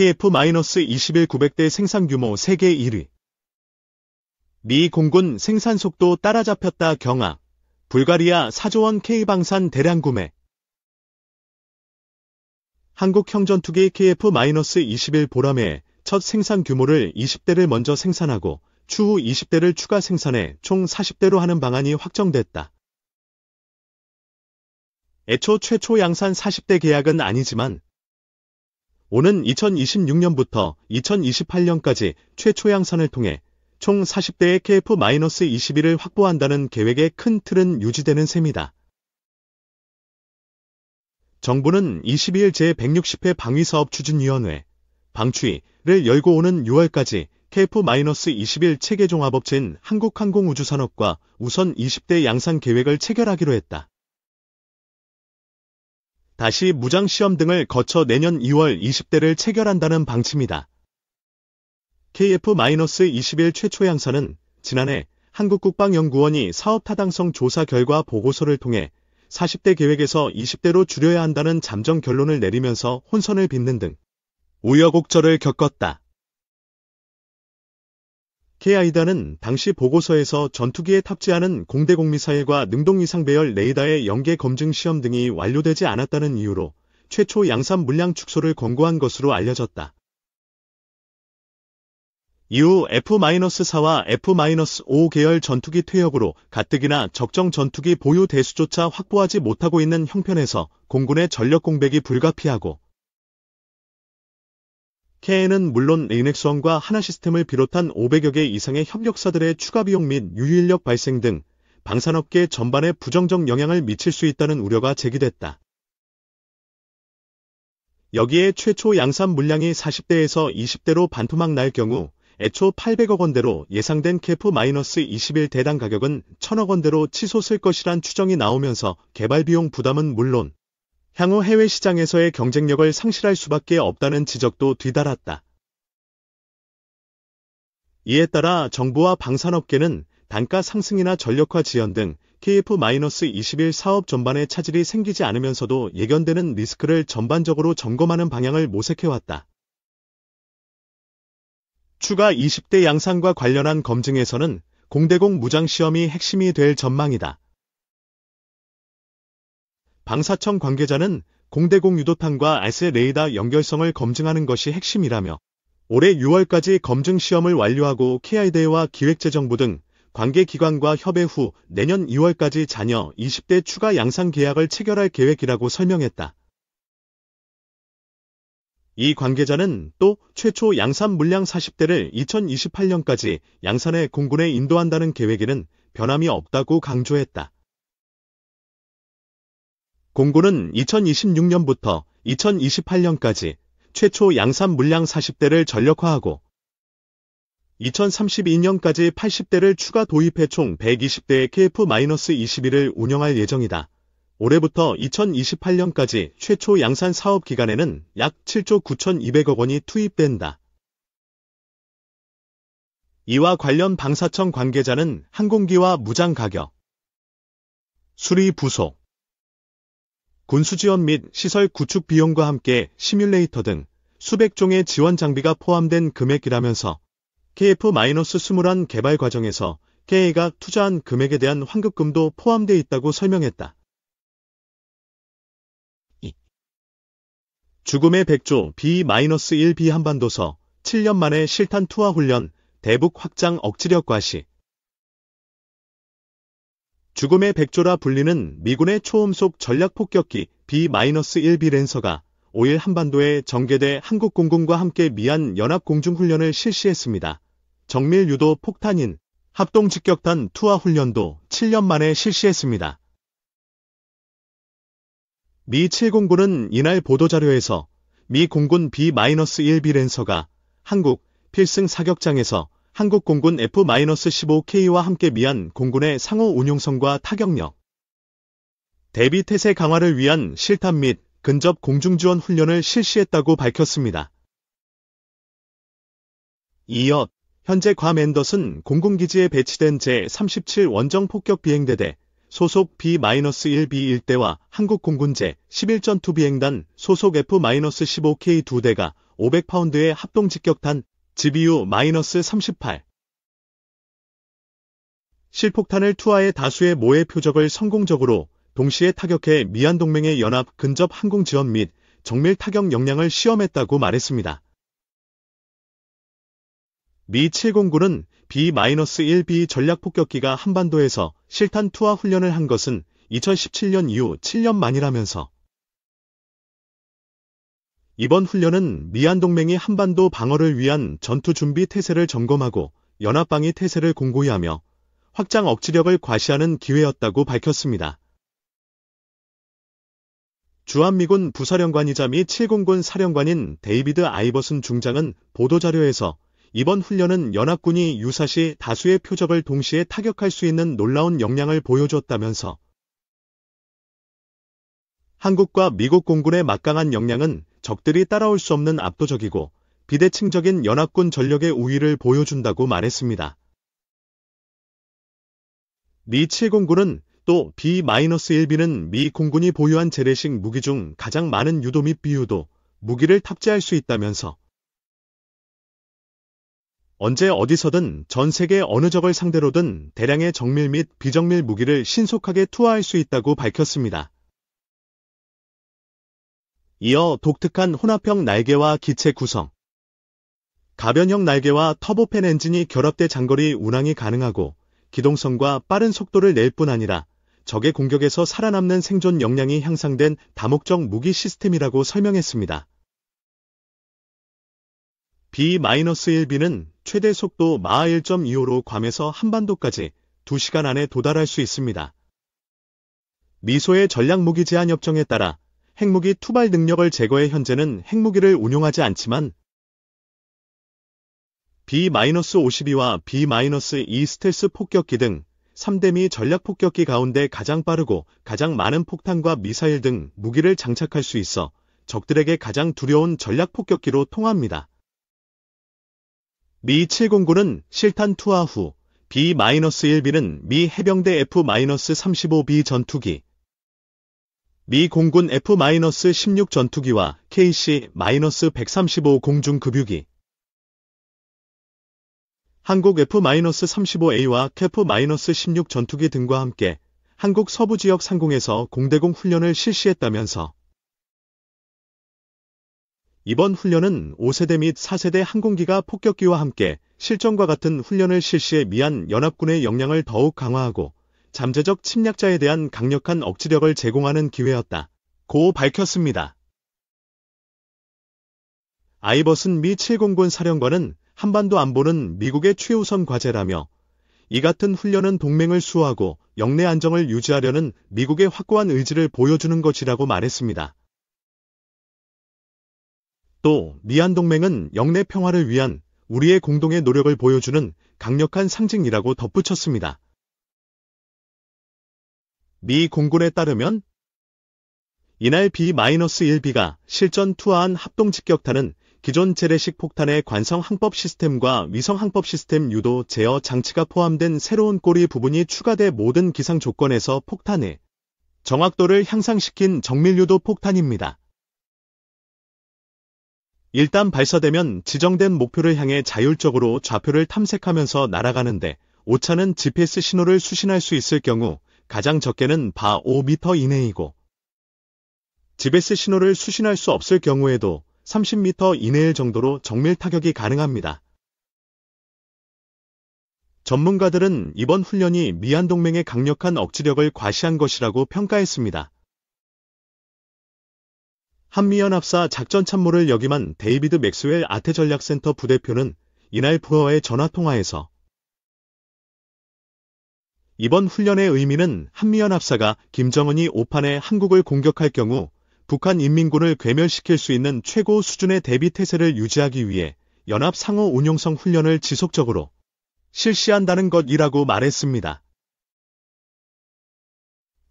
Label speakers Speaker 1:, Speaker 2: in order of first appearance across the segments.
Speaker 1: KF-21 900대 생산 규모 세계 1위. 미 공군 생산 속도 따라잡혔다 경아. 불가리아 4조원 K방산 대량 구매. 한국 형전투기 KF-21 보람에 첫 생산 규모를 20대를 먼저 생산하고 추후 20대를 추가 생산해 총 40대로 하는 방안이 확정됐다. 애초 최초 양산 40대 계약은 아니지만 오는 2026년부터 2028년까지 최초 양산을 통해 총 40대의 KF-21을 확보한다는 계획의 큰 틀은 유지되는 셈이다. 정부는 22일 제160회 방위사업 추진위원회 방추위를 열고 오는 6월까지 KF-21 체계종합업체인 한국항공우주산업과 우선 20대 양산 계획을 체결하기로 했다. 다시 무장시험 등을 거쳐 내년 2월 20대를 체결한다는 방침이다. KF-21 최초 양서는 지난해 한국국방연구원이 사업타당성 조사 결과 보고서를 통해 40대 계획에서 20대로 줄여야 한다는 잠정 결론을 내리면서 혼선을 빚는 등 우여곡절을 겪었다. KI단은 당시 보고서에서 전투기에 탑재하는 공대공 미사일과 능동 이상 배열 레이더의 연계 검증 시험 등이 완료되지 않았다는 이유로 최초 양산 물량 축소를 권고한 것으로 알려졌다. 이후 F-4와 F-5 계열 전투기 퇴역으로 가뜩이나 적정 전투기 보유 대수조차 확보하지 못하고 있는 형편에서 공군의 전력 공백이 불가피하고 KN은 물론 레넥스원과 하나 시스템을 비롯한 500여 개 이상의 협력사들의 추가 비용 및 유인력 발생 등 방산업계 전반에 부정적 영향을 미칠 수 있다는 우려가 제기됐다. 여기에 최초 양산 물량이 40대에서 20대로 반토막 날 경우 애초 800억 원대로 예상된 캐프-21 대당 가격은 1000억 원대로 치솟을 것이란 추정이 나오면서 개발 비용 부담은 물론 향후 해외 시장에서의 경쟁력을 상실할 수밖에 없다는 지적도 뒤달았다. 이에 따라 정부와 방산업계는 단가 상승이나 전력화 지연 등 KF-21 사업 전반에 차질이 생기지 않으면서도 예견되는 리스크를 전반적으로 점검하는 방향을 모색해왔다. 추가 20대 양상과 관련한 검증에서는 공대공 무장시험이 핵심이 될 전망이다. 방사청 관계자는 공대공 유도탄과 알스 레이더 연결성을 검증하는 것이 핵심이라며 올해 6월까지 검증 시험을 완료하고 KI대와 기획재정부 등 관계 기관과 협의 후 내년 2월까지 자녀 20대 추가 양산 계약을 체결할 계획이라고 설명했다. 이 관계자는 또 최초 양산 물량 40대를 2028년까지 양산해 공군에 인도한다는 계획에는 변함이 없다고 강조했다. 공고는 2026년부터 2028년까지 최초 양산 물량 40대를 전력화하고 2032년까지 80대를 추가 도입해 총 120대의 KF-21을 운영할 예정이다. 올해부터 2028년까지 최초 양산 사업 기간에는 약 7조 9,200억 원이 투입된다. 이와 관련 방사청 관계자는 항공기와 무장 가격, 수리 부속, 군수지원 및 시설 구축 비용과 함께 시뮬레이터 등 수백 종의 지원 장비가 포함된 금액이라면서 KF-21 개발 과정에서 KA가 투자한 금액에 대한 환급금도 포함돼 있다고 설명했다. 죽음의 백조 B-1B 한반도서 7년 만에 실탄 투하 훈련 대북 확장 억지력 과시 죽음의 백조라 불리는 미군의 초음속 전략폭격기 B-1B 랜서가 5일 한반도에 정계대 한국공군과 함께 미한 연합공중훈련을 실시했습니다. 정밀 유도 폭탄인 합동 직격탄 투하 훈련도 7년 만에 실시했습니다. 미 7공군은 이날 보도자료에서 미 공군 B-1B 랜서가 한국 필승 사격장에서 한국 공군 F-15K와 함께 미한 공군의 상호 운용성과 타격력, 대비 태세 강화를 위한 실탄 및 근접 공중지원 훈련을 실시했다고 밝혔습니다. 이어 현재 괌 앤더슨 공군기지에 배치된 제37 원정 폭격 비행대대 소속 B-1B 1대와 한국공군제 11전투 비행단 소속 F-15K 2대가 500파운드의 합동 직격탄 g 비 u 38 실폭탄을 투하해 다수의 모의 표적을 성공적으로 동시에 타격해 미한동맹의 연합 근접 항공 지원 및 정밀 타격 역량을 시험했다고 말했습니다. 미 709는 B-1B 전략 폭격기가 한반도에서 실탄 투하 훈련을 한 것은 2017년 이후 7년 만이라면서 이번 훈련은 미한 동맹이 한반도 방어를 위한 전투 준비 태세를 점검하고 연합방위 태세를 공고히 하며 확장 억지력을 과시하는 기회였다고 밝혔습니다. 주한미군 부사령관이자 미7 0군 사령관인 데이비드 아이버슨 중장은 보도자료에서 이번 훈련은 연합군이 유사시 다수의 표적을 동시에 타격할 수 있는 놀라운 역량을 보여줬다면서 한국과 미국 공군의 막강한 역량은 적들이 따라올 수 없는 압도적이고 비대칭적인 연합군 전력의 우위를 보여준다고 말했습니다. 니7 공군은 또 B-1B는 미 공군이 보유한 재래식 무기 중 가장 많은 유도 및 비유도, 무기를 탑재할 수 있다면서 언제 어디서든 전 세계 어느 적을 상대로든 대량의 정밀 및 비정밀 무기를 신속하게 투하할 수 있다고 밝혔습니다. 이어 독특한 혼합형 날개와 기체 구성, 가변형 날개와 터보팬 엔진이 결합돼 장거리 운항이 가능하고 기동성과 빠른 속도를 낼 뿐 아니라 적의 공격에서 살아남는 생존 역량이 향상된 다목적 무기 시스템이라고 설명했습니다. B-1B는 최대 속도 마하 1.25로 괌에서 한반도까지 2시간 안에 도달할 수 있습니다. 미소의 전략무기 제한 협정에 따라 핵무기 투발 능력을 제거해 현재는 핵무기를 운용하지 않지만 B-52와 B-2 스텔스 폭격기 등 3대미 전략 폭격기 가운데 가장 빠르고 가장 많은 폭탄과 미사일 등 무기를 장착할 수 있어 적들에게 가장 두려운 전략 폭격기로 통합니다. 미 709는 실탄 투하 후 B-1B는 미 해병대 F-35B 전투기, 미 공군 F-16 전투기와 KC-135 공중급유기 한국 F-35A와 KF-16 전투기 등과 함께 한국 서부 지역 상공에서 공대공 훈련을 실시했다면서 이번 훈련은 5세대 및 4세대 항공기가 폭격기와 함께 실전과 같은 훈련을 실시해 미한 연합군의 역량을 더욱 강화하고 잠재적 침략자에 대한 강력한 억지력을 제공하는 기회였다. 고 밝혔습니다. 아이버슨 미 7공군 사령관은 한반도 안보는 미국의 최우선 과제라며 이 같은 훈련은 동맹을 수호하고 영내 안정을 유지하려는 미국의 확고한 의지를 보여주는 것이라고 말했습니다. 또 미한 동맹은 영내 평화를 위한 우리의 공동의 노력을 보여주는 강력한 상징이라고 덧붙였습니다. 미 공군에 따르면 이날 B-1B가 실전 투하한 합동 직격탄은 기존 재래식 폭탄의 관성 항법 시스템과 위성 항법 시스템 유도 제어 장치가 포함된 새로운 꼬리 부분이 추가돼 모든 기상 조건에서 폭탄의 정확도를 향상시킨 정밀 유도 폭탄입니다. 일단 발사되면 지정된 목표를 향해 자율적으로 좌표를 탐색하면서 날아가는데 오차는 GPS 신호를 수신할 수 있을 경우 가장 적게는 바 5m 이내이고 지베스 신호를 수신할 수 없을 경우에도 30m 이내일 정도로 정밀 타격이 가능합니다. 전문가들은 이번 훈련이 미얀 동맹의 강력한 억지력을 과시한 것이라고 평가했습니다. 한미연합사 작전 참모를 역임한 데이비드 맥스웰 아태 전략센터 부대표는 이날 부어와의 전화 통화에서 이번 훈련의 의미는 한미연 합사가 김정은이 오판에 한국을 공격할 경우 북한 인민군을 괴멸시킬 수 있는 최고 수준의 대비태세를 유지하기 위해 연합 상호 운용성 훈련을 지속적으로 실시한다는 것이라고 말했습니다.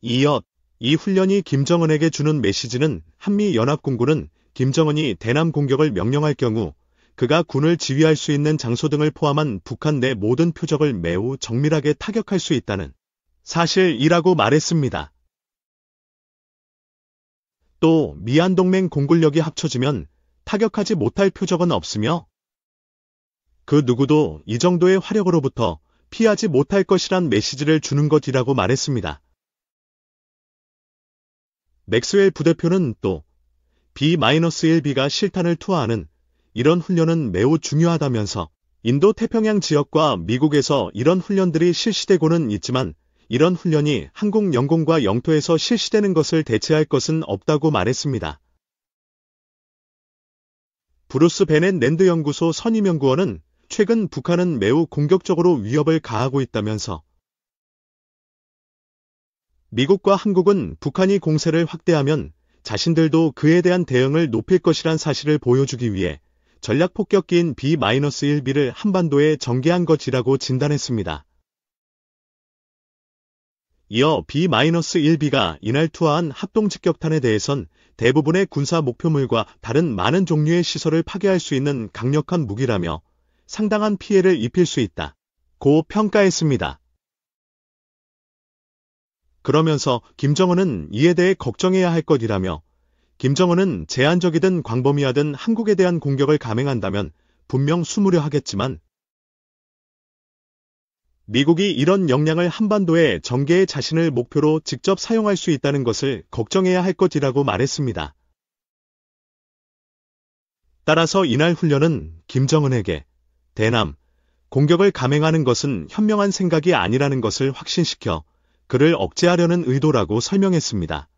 Speaker 1: 이어 이 훈련이 김정은에게 주는 메시지는 한미연합군군은 김정은이 대남 공격을 명령할 경우 그가 군을 지휘할 수 있는 장소 등을 포함한 북한 내 모든 표적을 매우 정밀하게 타격할 수 있다는 사실이라고 말했습니다. 또 미안동맹 공군력이 합쳐지면 타격하지 못할 표적은 없으며 그 누구도 이 정도의 화력으로부터 피하지 못할 것이란 메시지를 주는 것이라고 말했습니다. 맥스웰 부대표는 또 B-1B가 실탄을 투하하는 이런 훈련은 매우 중요하다면서 인도 태평양 지역과 미국에서 이런 훈련들이 실시되고는 있지만 이런 훈련이 한국 영공과 영토에서 실시되는 것을 대체할 것은 없다고 말했습니다. 브루스 베넷 랜드 연구소 선임 연구원은 최근 북한은 매우 공격적으로 위협을 가하고 있다면서 미국과 한국은 북한이 공세를 확대하면 자신들도 그에 대한 대응을 높일 것이란 사실을 보여주기 위해 전략 폭격기인 B-1B를 한반도에 전개한 것이라고 진단했습니다. 이어 B-1B가 이날 투하한 합동 직격탄에 대해선 대부분의 군사 목표물과 다른 많은 종류의 시설을 파괴할 수 있는 강력한 무기라며 상당한 피해를 입힐 수 있다. 고 평가했습니다. 그러면서 김정은은 이에 대해 걱정해야 할 것이라며 김정은은 제한적이든 광범위하든 한국에 대한 공격을 감행한다면 분명 숨으려 하겠지만 미국이 이런 역량을 한반도의 전개의 자신을 목표로 직접 사용할 수 있다는 것을 걱정해야 할 것이라고 말했습니다. 따라서 이날 훈련은 김정은에게 대남, 공격을 감행하는 것은 현명한 생각이 아니라는 것을 확신시켜 그를 억제하려는 의도라고 설명했습니다.